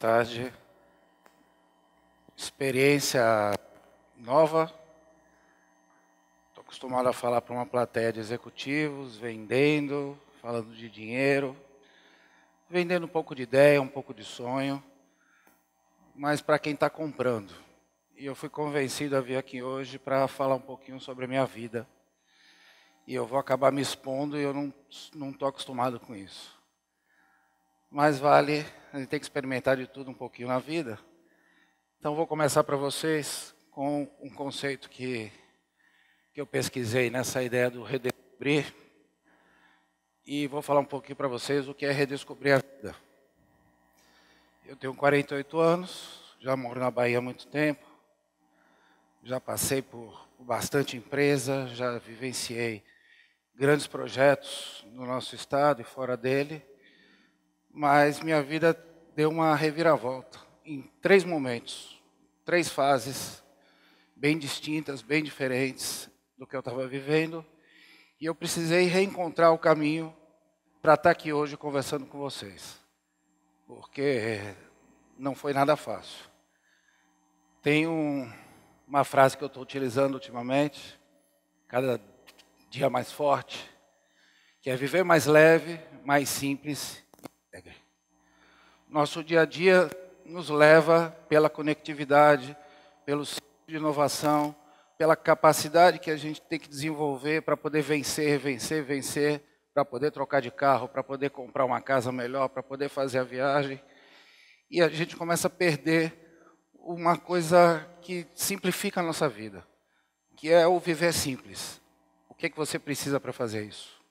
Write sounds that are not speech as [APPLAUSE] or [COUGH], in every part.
Boa tarde. Experiência nova. Estou acostumado a falar para uma plateia de executivos, vendendo, falando de dinheiro, vendendo um pouco de ideia, um pouco de sonho, mas para quem está comprando. E eu fui convencido a vir aqui hoje para falar um pouquinho sobre a minha vida. E eu vou acabar me expondo e eu não estou acostumado com isso mas vale, a gente tem que experimentar de tudo um pouquinho na vida. Então vou começar para vocês com um conceito que, que eu pesquisei nessa ideia do redescobrir. E vou falar um pouquinho para vocês o que é redescobrir a vida. Eu tenho 48 anos, já moro na Bahia há muito tempo, já passei por bastante empresa, já vivenciei grandes projetos no nosso estado e fora dele mas minha vida deu uma reviravolta em três momentos, três fases bem distintas, bem diferentes do que eu estava vivendo, e eu precisei reencontrar o caminho para estar tá aqui hoje conversando com vocês, porque não foi nada fácil. Tem um, uma frase que eu estou utilizando ultimamente, cada dia mais forte, que é viver mais leve, mais simples nosso dia a dia nos leva pela conectividade, pelo ciclo de inovação, pela capacidade que a gente tem que desenvolver para poder vencer, vencer, vencer, para poder trocar de carro, para poder comprar uma casa melhor, para poder fazer a viagem. E a gente começa a perder uma coisa que simplifica a nossa vida, que é o viver simples. O que é que você precisa para fazer isso?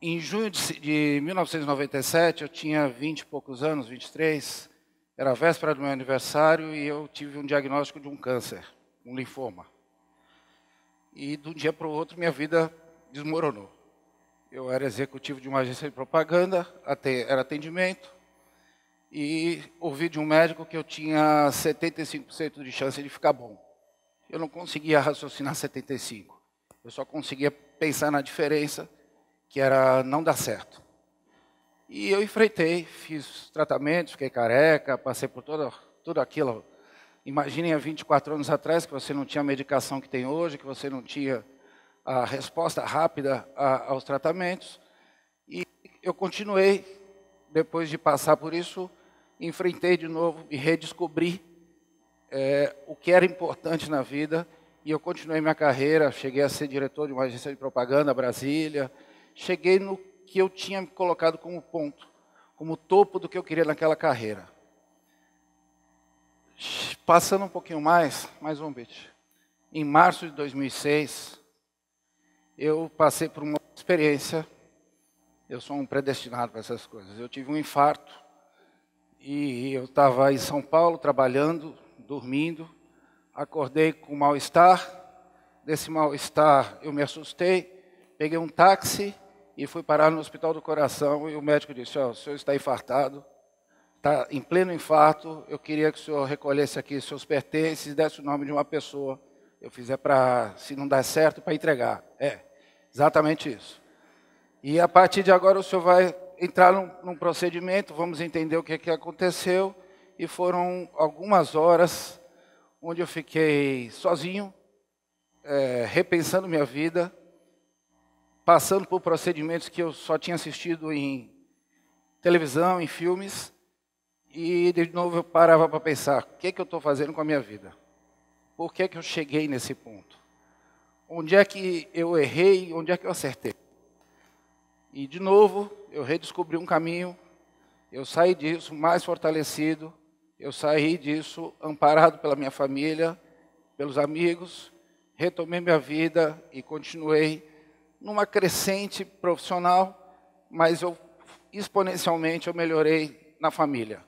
Em junho de 1997, eu tinha 20 e poucos anos, 23, era a véspera do meu aniversário e eu tive um diagnóstico de um câncer, um linfoma. E de um dia para o outro, minha vida desmoronou. Eu era executivo de uma agência de propaganda, era atendimento, e ouvi de um médico que eu tinha 75% de chance de ficar bom. Eu não conseguia raciocinar 75%, eu só conseguia pensar na diferença que era não dar certo. E eu enfrentei, fiz tratamento, fiquei careca, passei por toda, tudo aquilo. Imaginem há 24 anos atrás que você não tinha a medicação que tem hoje, que você não tinha a resposta rápida a, aos tratamentos. E eu continuei, depois de passar por isso, enfrentei de novo e redescobri é, o que era importante na vida. E eu continuei minha carreira, cheguei a ser diretor de uma agência de propaganda, Brasília, cheguei no que eu tinha colocado como ponto, como topo do que eu queria naquela carreira. Passando um pouquinho mais, mais um bit. Em março de 2006, eu passei por uma experiência. Eu sou um predestinado para essas coisas. Eu tive um infarto e eu estava em São Paulo trabalhando, dormindo. Acordei com mal-estar. Desse mal-estar, eu me assustei. Peguei um táxi e fui parar no hospital do coração e o médico disse: oh, o senhor está infartado, está em pleno infarto, eu queria que o senhor recolhesse aqui seus pertences, desse o nome de uma pessoa, eu fizer é para, se não der certo, para entregar. É, exatamente isso. E a partir de agora o senhor vai entrar num, num procedimento, vamos entender o que, é que aconteceu, e foram algumas horas onde eu fiquei sozinho, é, repensando minha vida, passando por procedimentos que eu só tinha assistido em televisão, em filmes, e de novo eu parava para pensar: o que, é que eu estou fazendo com a minha vida? Por que, é que eu cheguei nesse ponto? Onde é que eu errei? Onde é que eu acertei? E de novo eu redescobri um caminho, eu saí disso mais fortalecido, eu saí disso amparado pela minha família, pelos amigos, retomei minha vida e continuei numa crescente profissional, mas eu exponencialmente eu melhorei na família,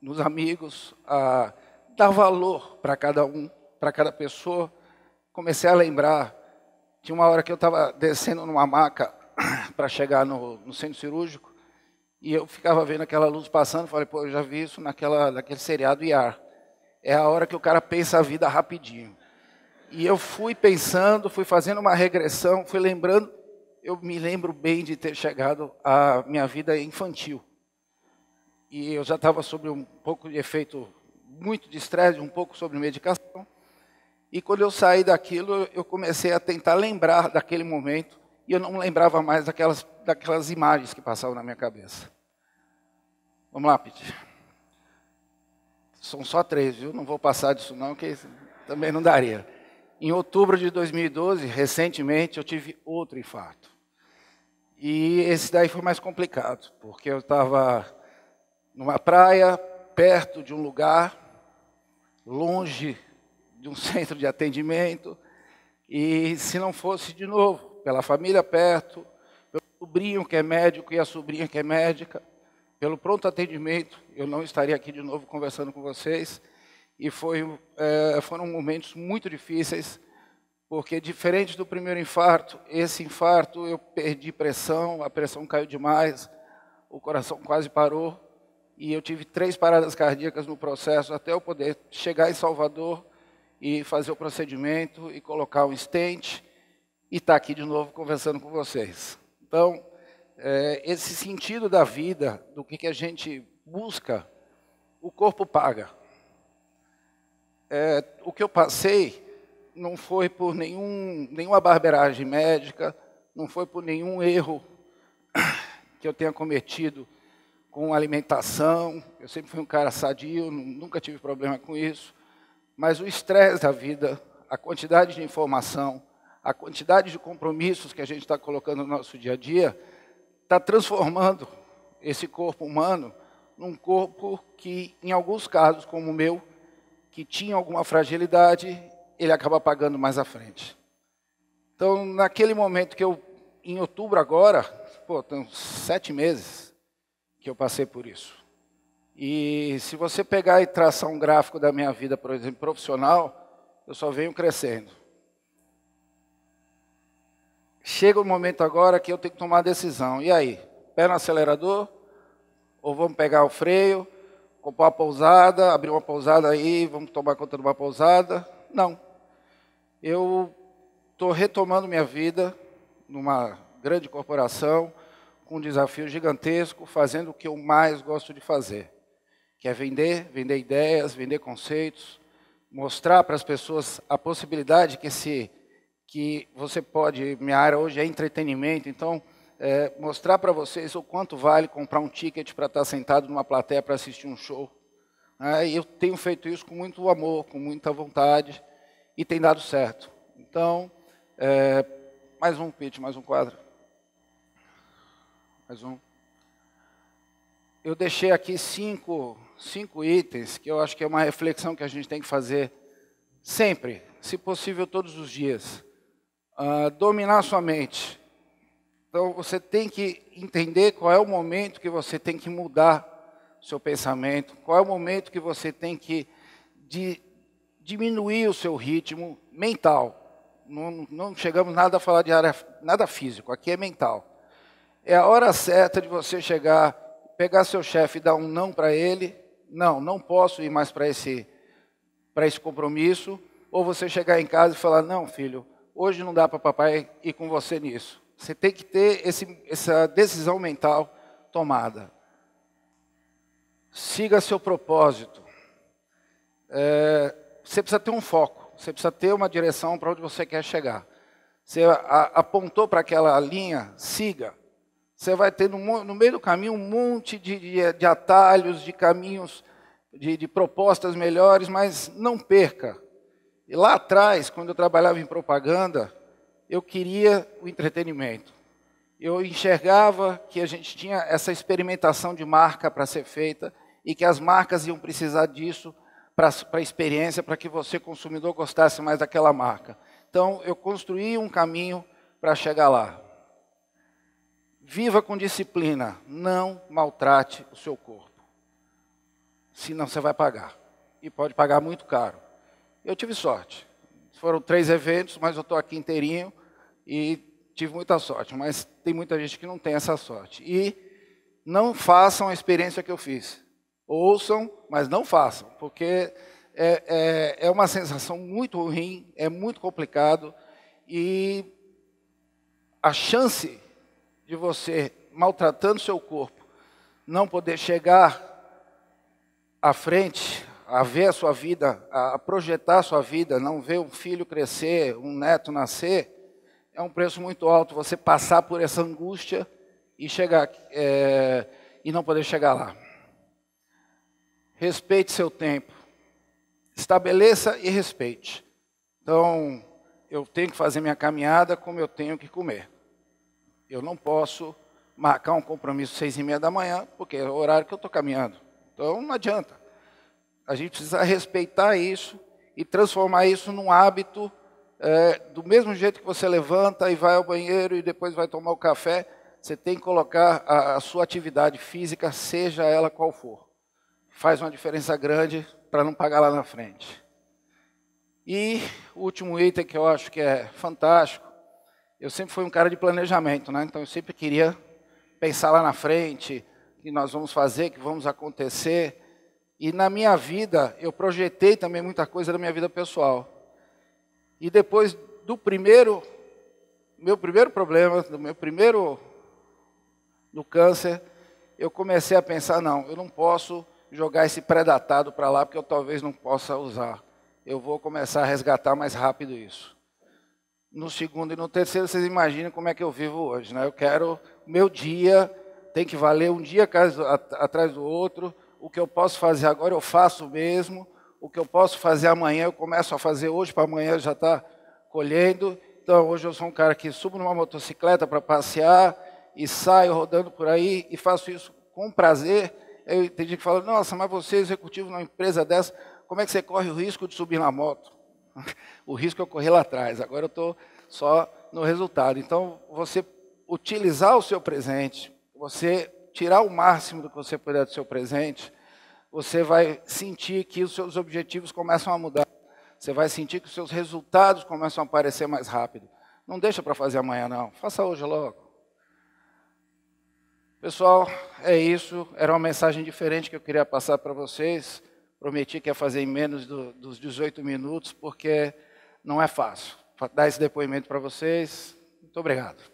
nos amigos, a dar valor para cada um, para cada pessoa. Comecei a lembrar de uma hora que eu estava descendo numa maca [COUGHS] para chegar no, no, centro cirúrgico e eu ficava vendo aquela luz passando, falei, pô, eu já vi isso naquela, naquele seriado IAR. É a hora que o cara pensa a vida rapidinho. E eu fui pensando, fui fazendo uma regressão, fui lembrando. Eu me lembro bem de ter chegado à minha vida infantil. E eu já estava sobre um pouco de efeito, muito de estresse, um pouco sobre medicação. E quando eu saí daquilo, eu comecei a tentar lembrar daquele momento. E eu não lembrava mais daquelas, daquelas imagens que passavam na minha cabeça. Vamos lá, Pete. São só três, viu? Não vou passar disso não, que também não daria. Em outubro de 2012, recentemente, eu tive outro infarto. E esse daí foi mais complicado, porque eu estava numa praia, perto de um lugar, longe de um [LAUGHS] centro de atendimento, e se não fosse de novo, pela família perto, pelo sobrinho que é médico e a sobrinha que é médica, pelo pronto atendimento, eu não estaria aqui de novo conversando com vocês e foi, é, foram momentos muito difíceis, porque diferente do primeiro infarto, esse infarto eu perdi pressão, a pressão caiu demais, o coração quase parou, e eu tive três paradas cardíacas no processo até eu poder chegar em Salvador e fazer o procedimento e colocar um stent e estar tá aqui de novo conversando com vocês. Então, é, esse sentido da vida, do que, que a gente busca, o corpo paga. É, o que eu passei não foi por nenhum, nenhuma barberagem médica, não foi por nenhum erro que eu tenha cometido com alimentação. Eu sempre fui um cara sadio, nunca tive problema com isso. Mas o estresse da vida, a quantidade de informação, a quantidade de compromissos que a gente está colocando no nosso dia a dia, está transformando esse corpo humano num corpo que, em alguns casos, como o meu, que tinha alguma fragilidade, ele acaba pagando mais à frente. Então, naquele momento que eu, em outubro agora, pô, tem sete meses que eu passei por isso. E se você pegar e traçar um gráfico da minha vida, por exemplo, profissional, eu só venho crescendo. Chega o momento agora que eu tenho que tomar a decisão. E aí? Pé no acelerador? Ou vamos pegar o freio? comprar uma pousada, abrir uma pousada aí, vamos tomar conta de uma pousada. Não. Eu estou retomando minha vida numa grande corporação, com um desafio gigantesco, fazendo o que eu mais gosto de fazer, que é vender, vender ideias, vender conceitos, mostrar para as pessoas a possibilidade que se que você pode, minha área hoje é entretenimento, então é, mostrar para vocês o quanto vale comprar um ticket para estar tá sentado numa plateia para assistir um show. É, eu tenho feito isso com muito amor, com muita vontade, e tem dado certo. Então, é, mais um pitch, mais um quadro. Mais um. Eu deixei aqui cinco, cinco itens que eu acho que é uma reflexão que a gente tem que fazer sempre, se possível todos os dias. Ah, dominar sua mente. Então você tem que entender qual é o momento que você tem que mudar seu pensamento, qual é o momento que você tem que de, diminuir o seu ritmo mental. Não, não chegamos nada a falar de área, nada físico, aqui é mental. É a hora certa de você chegar, pegar seu chefe e dar um não para ele. Não, não posso ir mais para esse, esse compromisso. Ou você chegar em casa e falar: Não, filho, hoje não dá para papai ir com você nisso você tem que ter esse, essa decisão mental tomada. Siga seu propósito. É, você precisa ter um foco, você precisa ter uma direção para onde você quer chegar. Você a, apontou para aquela linha, siga. Você vai ter no, no meio do caminho um monte de, de, de atalhos, de caminhos, de, de propostas melhores, mas não perca. E lá atrás, quando eu trabalhava em propaganda, eu queria o entretenimento. Eu enxergava que a gente tinha essa experimentação de marca para ser feita e que as marcas iam precisar disso para a experiência, para que você, consumidor, gostasse mais daquela marca. Então, eu construí um caminho para chegar lá. Viva com disciplina, não maltrate o seu corpo. Senão você vai pagar. E pode pagar muito caro. Eu tive sorte. Foram três eventos, mas eu estou aqui inteirinho. E tive muita sorte, mas tem muita gente que não tem essa sorte. E não façam a experiência que eu fiz. Ouçam, mas não façam, porque é, é, é uma sensação muito ruim, é muito complicado e a chance de você, maltratando seu corpo, não poder chegar à frente, a ver a sua vida, a projetar a sua vida, não ver um filho crescer, um neto nascer, é um preço muito alto você passar por essa angústia e chegar é, e não poder chegar lá. Respeite seu tempo. Estabeleça e respeite. Então, eu tenho que fazer minha caminhada como eu tenho que comer. Eu não posso marcar um compromisso seis e meia da manhã, porque é o horário que eu estou caminhando. Então, não adianta. A gente precisa respeitar isso e transformar isso num hábito é, do mesmo jeito que você levanta e vai ao banheiro e depois vai tomar o café, você tem que colocar a, a sua atividade física, seja ela qual for. Faz uma diferença grande para não pagar lá na frente. E o último item que eu acho que é fantástico, eu sempre fui um cara de planejamento, né? Então eu sempre queria pensar lá na frente, que nós vamos fazer, que vamos acontecer. E na minha vida, eu projetei também muita coisa da minha vida pessoal. E depois do primeiro, meu primeiro problema, do meu primeiro, do câncer, eu comecei a pensar, não, eu não posso jogar esse predatado para lá, porque eu talvez não possa usar. Eu vou começar a resgatar mais rápido isso. No segundo e no terceiro, vocês imaginam como é que eu vivo hoje, né? Eu quero, meu dia tem que valer um dia atrás do outro, o que eu posso fazer agora eu faço mesmo, o que eu posso fazer amanhã, eu começo a fazer hoje, para amanhã já está colhendo. Então, hoje eu sou um cara que subo numa motocicleta para passear e saio rodando por aí e faço isso com prazer. Eu entendi que fala, nossa, mas você é executivo numa empresa dessa, como é que você corre o risco de subir na moto? [LAUGHS] o risco é eu corri lá atrás, agora eu estou só no resultado. Então, você utilizar o seu presente, você tirar o máximo do que você puder do seu presente, você vai sentir que os seus objetivos começam a mudar. Você vai sentir que os seus resultados começam a aparecer mais rápido. Não deixa para fazer amanhã, não. Faça hoje logo. Pessoal, é isso. Era uma mensagem diferente que eu queria passar para vocês. Prometi que ia fazer em menos do, dos 18 minutos, porque não é fácil. Dar esse depoimento para vocês. Muito obrigado.